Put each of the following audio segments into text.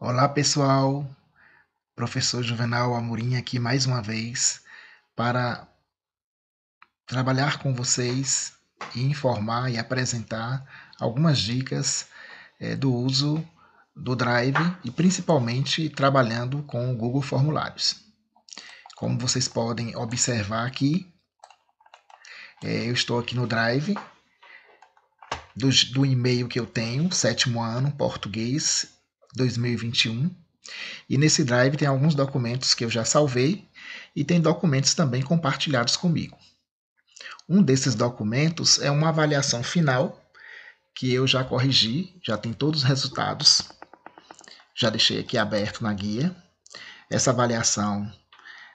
Olá, pessoal. Professor Juvenal Amorim aqui mais uma vez para trabalhar com vocês e informar e apresentar algumas dicas é, do uso do Drive e principalmente trabalhando com o Google Formulários. Como vocês podem observar aqui, é, eu estou aqui no Drive do, do e-mail que eu tenho, sétimo ano, português 2021. E nesse drive tem alguns documentos que eu já salvei e tem documentos também compartilhados comigo. Um desses documentos é uma avaliação final que eu já corrigi, já tem todos os resultados. Já deixei aqui aberto na guia. Essa avaliação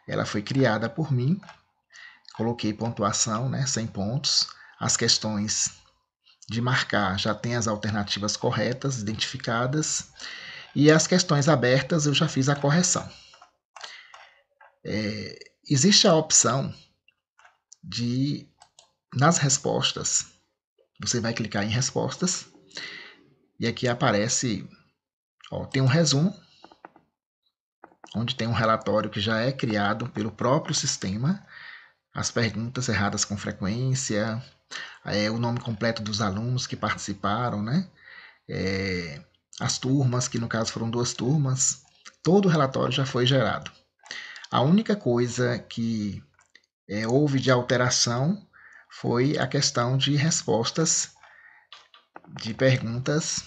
ela foi criada por mim. Coloquei pontuação, né, 100 pontos. As questões de marcar já tem as alternativas corretas identificadas e as questões abertas eu já fiz a correção. É, existe a opção de, nas respostas, você vai clicar em respostas e aqui aparece, ó, tem um resumo, onde tem um relatório que já é criado pelo próprio sistema, as perguntas erradas com frequência, é, o nome completo dos alunos que participaram, né? É, as turmas, que no caso foram duas turmas, todo o relatório já foi gerado. A única coisa que é, houve de alteração foi a questão de respostas de perguntas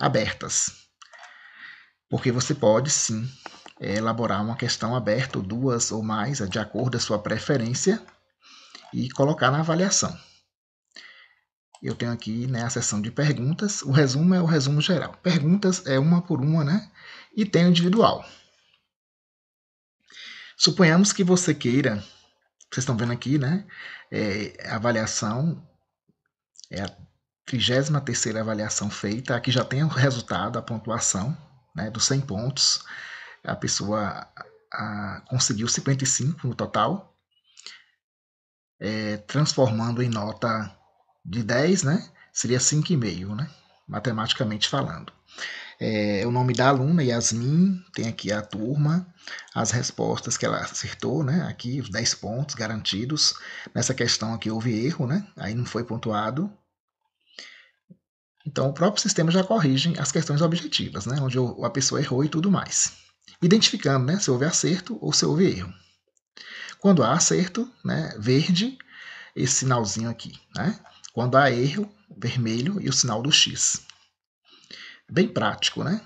abertas. Porque você pode sim elaborar uma questão aberta, duas ou mais, de acordo com a sua preferência, e colocar na avaliação eu tenho aqui né, a seção de perguntas. O resumo é o resumo geral. Perguntas é uma por uma, né? E tem o individual. Suponhamos que você queira, vocês estão vendo aqui, né? É, avaliação é a 33 avaliação feita. Aqui já tem o resultado, a pontuação né, dos 100 pontos. A pessoa a, conseguiu 55 no total, é, transformando em nota de 10, né? Seria 5,5, né? Matematicamente falando. É, o nome da aluna, Yasmin, tem aqui a turma, as respostas que ela acertou, né? Aqui, os 10 pontos garantidos. Nessa questão aqui houve erro, né? Aí não foi pontuado. Então, o próprio sistema já corrige as questões objetivas, né? Onde a pessoa errou e tudo mais. Identificando, né? Se houve acerto ou se houve erro. Quando há acerto, né? Verde, esse sinalzinho aqui, né? Quando há erro, vermelho e o sinal do X. Bem prático, né?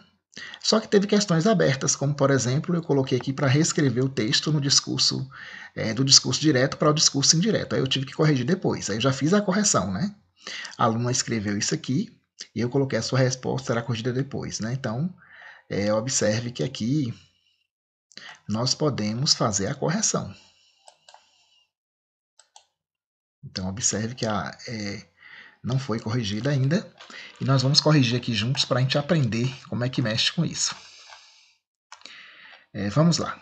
Só que teve questões abertas, como por exemplo, eu coloquei aqui para reescrever o texto no discurso é, do discurso direto para o discurso indireto. Aí eu tive que corrigir depois. Aí eu já fiz a correção, né? A aluna escreveu isso aqui e eu coloquei a sua resposta, será corrigida depois, né? Então, é, observe que aqui nós podemos fazer a correção. Então, observe que a, é, não foi corrigida ainda. E nós vamos corrigir aqui juntos para a gente aprender como é que mexe com isso. É, vamos lá.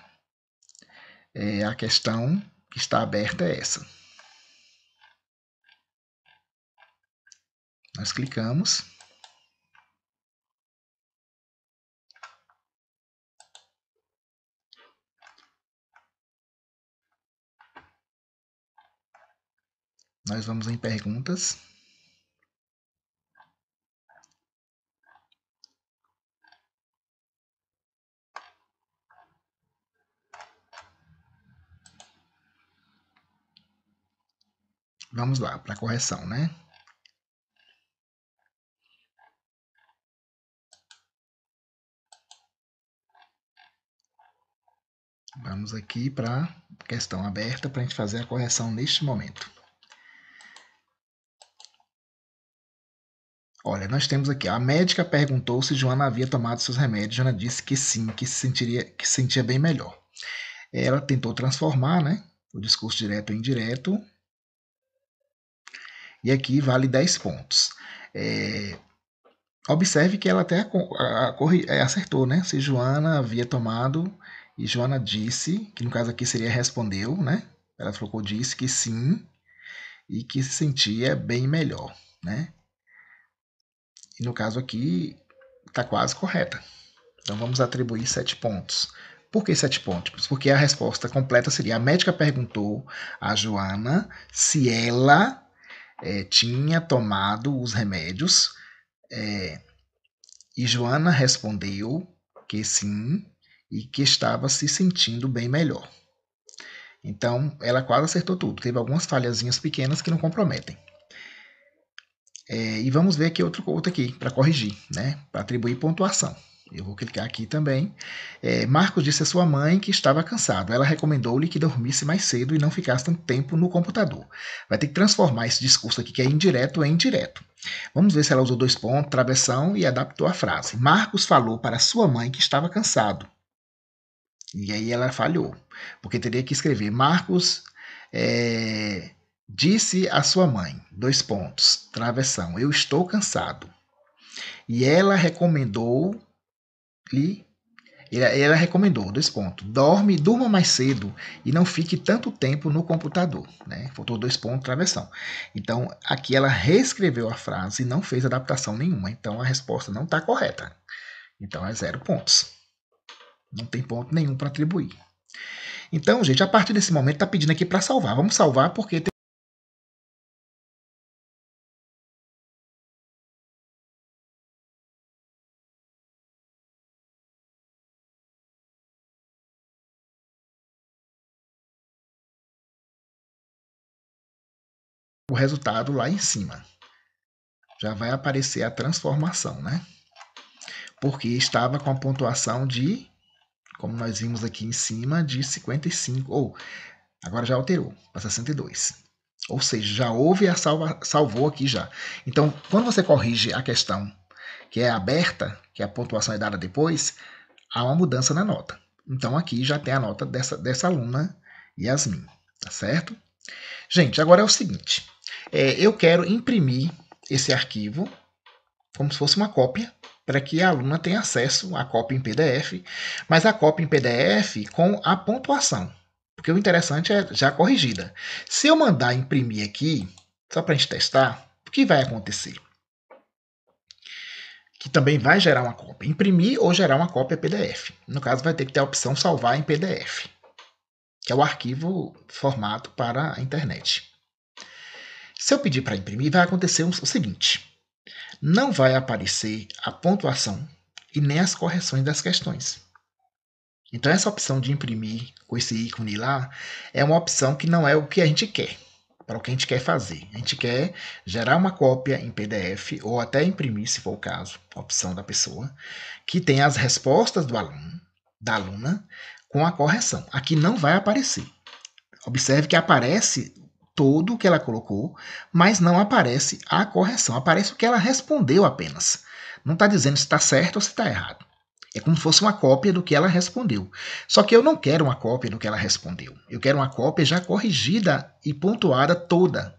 É, a questão que está aberta é essa. Nós clicamos. Nós vamos em perguntas. Vamos lá, para correção, né? Vamos aqui para questão aberta para a gente fazer a correção neste momento. Olha, nós temos aqui. A médica perguntou se Joana havia tomado seus remédios. Joana disse que sim, que se sentiria, que se sentia bem melhor. Ela tentou transformar, né? O discurso direto em indireto. E aqui vale 10 pontos. É, observe que ela até a, a, a, é, acertou, né? Se Joana havia tomado e Joana disse, que no caso aqui seria respondeu, né? Ela trocou disse que sim e que se sentia bem melhor, né? E no caso aqui, está quase correta. Então vamos atribuir sete pontos. Por que sete pontos? Porque a resposta completa seria: a médica perguntou a Joana se ela é, tinha tomado os remédios. É, e Joana respondeu que sim e que estava se sentindo bem melhor. Então, ela quase acertou tudo. Teve algumas falhazinhas pequenas que não comprometem. É, e vamos ver que outro outro aqui para corrigir, né? Para atribuir pontuação. Eu vou clicar aqui também. É, Marcos disse à sua mãe que estava cansado. Ela recomendou-lhe que dormisse mais cedo e não ficasse tanto tempo no computador. Vai ter que transformar esse discurso aqui, que é indireto, em direto. Vamos ver se ela usou dois pontos, travessão e adaptou a frase. Marcos falou para sua mãe que estava cansado. E aí ela falhou, porque teria que escrever Marcos é, Disse a sua mãe, dois pontos, travessão, eu estou cansado. E ela recomendou-lhe, ela recomendou, dois pontos, dorme, durma mais cedo e não fique tanto tempo no computador, né? Faltou dois pontos, travessão. Então, aqui ela reescreveu a frase e não fez adaptação nenhuma, então a resposta não está correta. Então, é zero pontos. Não tem ponto nenhum para atribuir. Então, gente, a partir desse momento está pedindo aqui para salvar. Vamos salvar porque tem o resultado lá em cima. Já vai aparecer a transformação, né? Porque estava com a pontuação de, como nós vimos aqui em cima, de 55, ou agora já alterou para 62. Ou seja, já houve a salva, salvou aqui já. Então, quando você corrige a questão que é aberta, que a pontuação é dada depois, há uma mudança na nota. Então, aqui já tem a nota dessa, dessa aluna Yasmin, tá certo? Gente, agora é o seguinte. É, eu quero imprimir esse arquivo como se fosse uma cópia para que a aluna tenha acesso à cópia em PDF, mas a cópia em PDF com a pontuação, porque o interessante é já corrigida. Se eu mandar imprimir aqui, só para a gente testar, o que vai acontecer? Que também vai gerar uma cópia, imprimir ou gerar uma cópia PDF. No caso, vai ter que ter a opção salvar em PDF, que é o arquivo formado para a internet. Se eu pedir para imprimir, vai acontecer o seguinte: não vai aparecer a pontuação e nem as correções das questões. Então, essa opção de imprimir com esse ícone lá é uma opção que não é o que a gente quer, para o que a gente quer fazer. A gente quer gerar uma cópia em PDF ou até imprimir, se for o caso, a opção da pessoa, que tem as respostas do aluno, da aluna, com a correção. Aqui não vai aparecer. Observe que aparece todo o que ela colocou, mas não aparece a correção, aparece o que ela respondeu apenas. Não está dizendo se está certo ou se está errado. É como se fosse uma cópia do que ela respondeu. Só que eu não quero uma cópia do que ela respondeu. Eu quero uma cópia já corrigida e pontuada toda.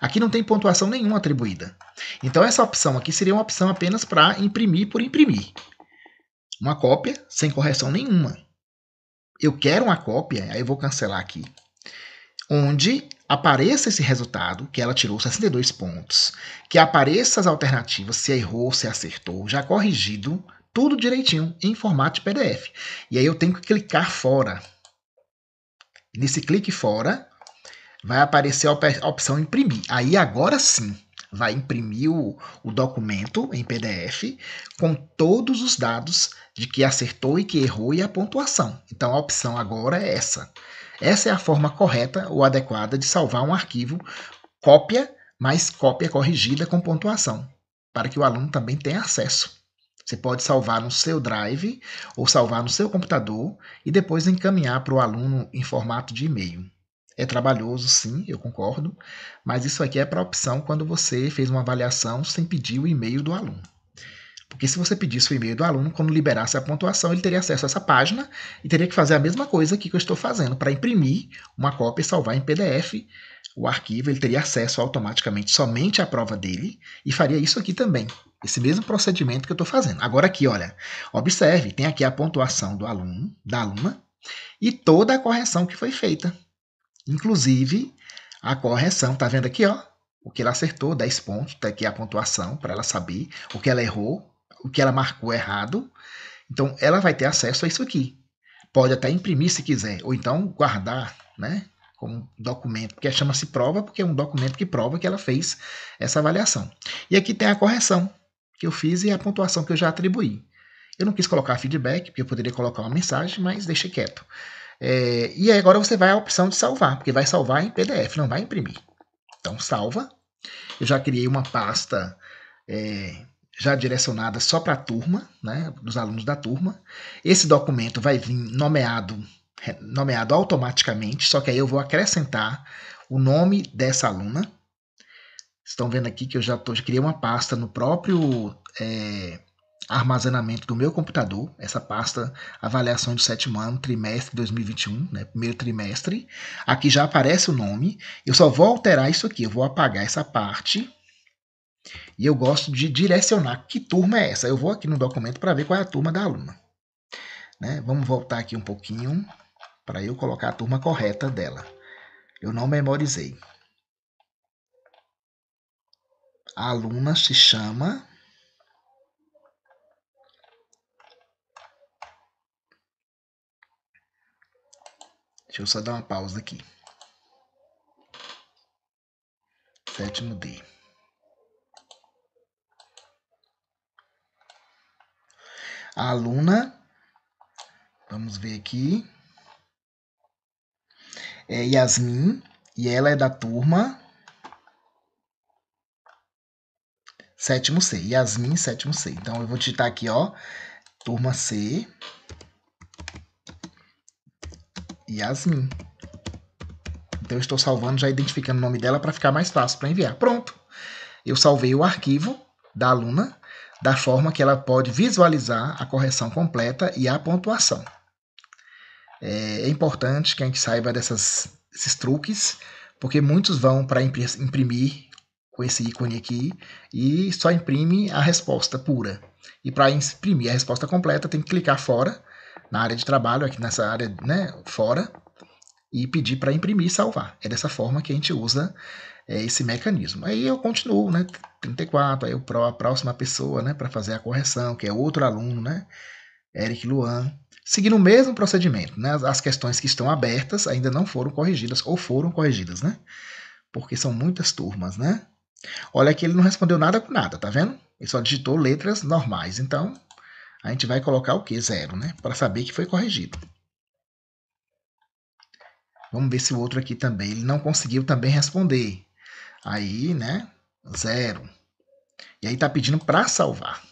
Aqui não tem pontuação nenhuma atribuída. Então essa opção aqui seria uma opção apenas para imprimir por imprimir. Uma cópia sem correção nenhuma. Eu quero uma cópia, aí eu vou cancelar aqui. Onde apareça esse resultado, que ela tirou 62 pontos, que apareça as alternativas, se errou, se acertou, já corrigido, tudo direitinho, em formato de PDF. E aí eu tenho que clicar fora. Nesse clique fora, vai aparecer a opção imprimir. Aí agora sim, vai imprimir o, o, documento em PDF com todos os dados de que acertou e que errou e a pontuação. Então a opção agora é essa. Essa é a forma correta ou adequada de salvar um arquivo, cópia mais cópia corrigida com pontuação, para que o aluno também tenha acesso. Você pode salvar no seu drive ou salvar no seu computador e depois encaminhar para o aluno em formato de e-mail. É trabalhoso, sim, eu concordo, mas isso aqui é para opção quando você fez uma avaliação sem pedir o e-mail do aluno. Porque se você pedisse o e-mail do aluno, quando liberasse a pontuação, ele teria acesso a essa página e teria que fazer a mesma coisa que eu estou fazendo para imprimir uma cópia e salvar em PDF o arquivo, ele teria acesso automaticamente somente à prova dele e faria isso aqui também. Esse mesmo procedimento que eu estou fazendo. Agora aqui, olha, observe, tem aqui a pontuação do aluno, da aluna, e toda a correção que foi feita. Inclusive, a correção, tá vendo aqui, ó? O que ela acertou, 10 pontos, tá aqui a pontuação para ela saber. O que ela errou, o que ela marcou errado. Então, ela vai ter acesso a isso aqui. Pode até imprimir se quiser, ou então guardar, né? como documento, porque chama-se prova, porque é um documento que prova que ela fez essa avaliação. E aqui tem a correção que eu fiz e a pontuação que eu já atribuí. Eu não quis colocar feedback, porque eu poderia colocar uma mensagem, mas deixei quieto. É, e agora você vai à opção de salvar, porque vai salvar em PDF, não vai imprimir. Então, salva. Eu já criei uma pasta é, já direcionada só para a turma, né, dos alunos da turma. Esse documento vai vir nomeado, nomeado automaticamente, só que aí eu vou acrescentar o nome dessa aluna. Estão vendo aqui que eu já, tô, já criei uma pasta no próprio é, armazenamento do meu computador, essa pasta avaliação do sétimo ano, trimestre 2021, né, primeiro trimestre. Aqui já aparece o nome. Eu só vou alterar isso aqui, eu vou apagar essa parte e eu gosto de direcionar que turma é essa. Eu vou aqui no documento para ver qual é a turma da aluna. Né? Vamos voltar aqui um pouquinho para eu colocar a turma correta dela. Eu não memorizei. A aluna se chama Deixa eu só dar uma pausa aqui. Sétimo D. a aluna, vamos ver aqui, é Yasmin, e ela é da turma sétimo C, Yasmin, sétimo C. Então, eu vou digitar aqui, ó, turma C, Yasmin. Então, eu estou salvando, já identificando o nome dela para ficar mais fácil para enviar. Pronto! Eu salvei o arquivo da aluna da forma que ela pode visualizar a correção completa e a pontuação. É, é importante que a gente saiba dessas, desses truques, porque muitos vão para imprimir com esse ícone aqui e só imprime a resposta pura. E para imprimir a resposta completa, tem que clicar fora, na área de trabalho, aqui nessa área né, fora, e pedir para imprimir e salvar. É dessa forma que a gente usa é, esse mecanismo. Aí eu continuo, né? 34, aí eu, a próxima pessoa, né, para fazer a correção, que é outro aluno, né? Eric Luan. Seguindo o mesmo procedimento, né? As, as questões que estão abertas ainda não foram corrigidas ou foram corrigidas, né? Porque são muitas turmas, né? Olha que ele não respondeu nada com nada, tá vendo? Ele só digitou letras normais. Então, a gente vai colocar o quê? Zero, né? Para saber que foi corrigido. Vamos ver se o outro aqui também. Ele não conseguiu também responder. Aí, né? Zero. E aí está pedindo para salvar.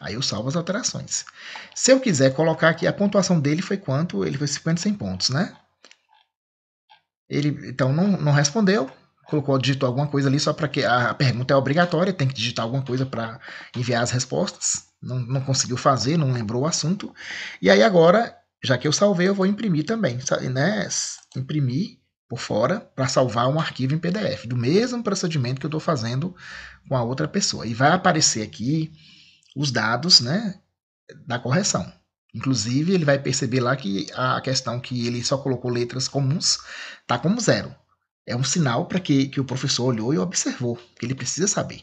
Aí eu salvo as alterações. Se eu quiser colocar aqui, a pontuação dele foi quanto? Ele foi 50, 100 pontos, né? Ele, então, não, não respondeu. Colocou, digitou alguma coisa ali, só para que a pergunta é obrigatória, tem que digitar alguma coisa para enviar as respostas. Não, não conseguiu fazer, não lembrou o assunto. E aí agora, já que eu salvei, eu vou imprimir também, né? Imprimir por fora para salvar um arquivo em PDF, do mesmo procedimento que eu estou fazendo com a outra pessoa. E vai aparecer aqui os dados né, da correção. Inclusive, ele vai perceber lá que a questão que ele só colocou letras comuns está como zero. É um sinal para que, que o professor olhou e observou, que ele precisa saber.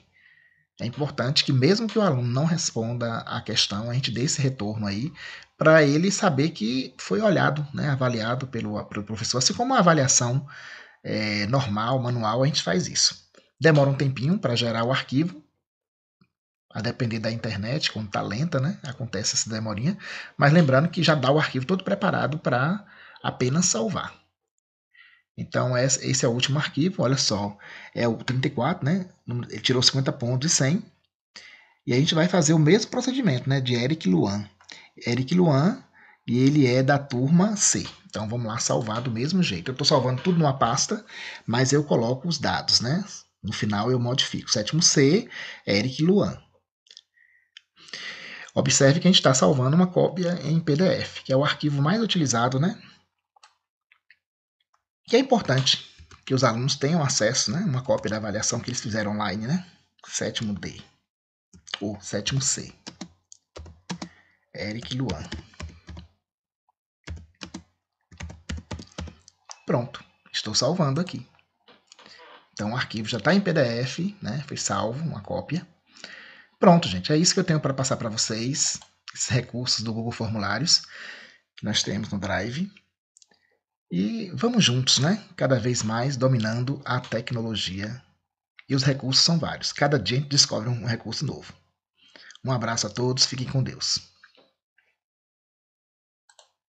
É importante que, mesmo que o aluno não responda a questão, a gente dê esse retorno aí para ele saber que foi olhado, né, avaliado pelo, pelo professor, assim como uma avaliação é, normal, manual, a gente faz isso. Demora um tempinho para gerar o arquivo, a depender da internet, quando está lenta, né, acontece essa demorinha, mas lembrando que já dá o arquivo todo preparado para apenas salvar. Então, é, esse é o último arquivo, olha só, é o 34, né? Ele tirou 50 pontos e 100. E a gente vai fazer o mesmo procedimento, né? De Eric Luan. Eric Luan, e ele é da turma C. Então vamos lá salvar do mesmo jeito. Eu estou salvando tudo numa pasta, mas eu coloco os dados, né? No final eu modifico. Sétimo C, Eric Luan. Observe que a gente está salvando uma cópia em PDF, que é o arquivo mais utilizado, né? Que é importante que os alunos tenham acesso, né? Uma cópia da avaliação que eles fizeram online, né? Sétimo D ou sétimo C. Eric Luan. Pronto, estou salvando aqui. Então o arquivo já está em PDF, né? Foi salvo, uma cópia. Pronto, gente, é isso que eu tenho para passar para vocês, esses recursos do Google Formulários que nós temos no Drive. E vamos juntos, né? Cada vez mais dominando a tecnologia. E os recursos são vários. Cada dia a gente descobre um recurso novo. Um abraço a todos, fiquem com Deus.